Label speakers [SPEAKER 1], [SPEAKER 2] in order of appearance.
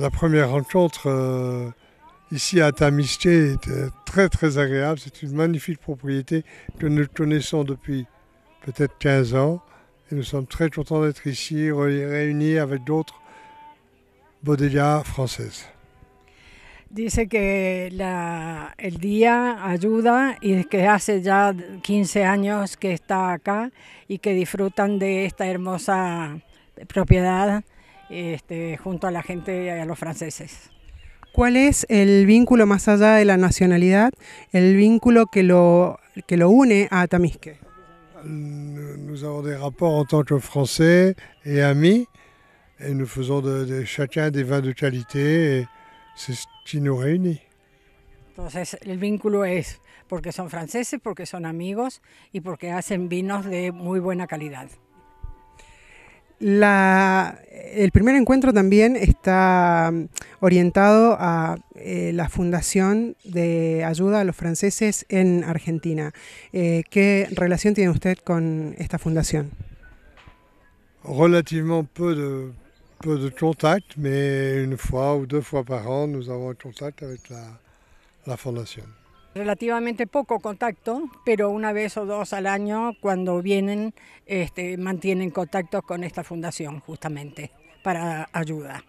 [SPEAKER 1] La première rencontre euh, ici à Tamisté est très très agréable. C'est une magnifique propriété que nous connaissons depuis peut-être 15 ans. Et nous sommes très contents d'être ici, réunis avec d'autres bodegas françaises.
[SPEAKER 2] Dice que la, el día ayuda y que hace ya 15 años que está acá y que disfrutan de esta hermosa propiedad. Este, junto a la gente, y a los franceses.
[SPEAKER 3] ¿Cuál es el vínculo más allá de la nacionalidad, el vínculo que lo, que lo une a Tamisque?
[SPEAKER 1] Nosotros tenemos des rapports en tant que Français et amis, et nous faisons de, de chacun des vins de qualité, c'est ce qui
[SPEAKER 2] Entonces el vínculo es porque son franceses, porque son amigos y porque hacen vinos de muy buena calidad
[SPEAKER 3] el primer encuentro también está mm, orientado a eh, la Fundación de Ayuda a los Franceses en Argentina. Eh, ¿Qué relación tiene usted con esta
[SPEAKER 1] fundación? Relativamente poco de, peu de contact, mais une fois ou deux fois par an, la, Fundación.
[SPEAKER 2] Relativamente poco contacto, pero una vez o dos al año cuando vienen este, mantienen contactos con esta fundación justamente para ayuda.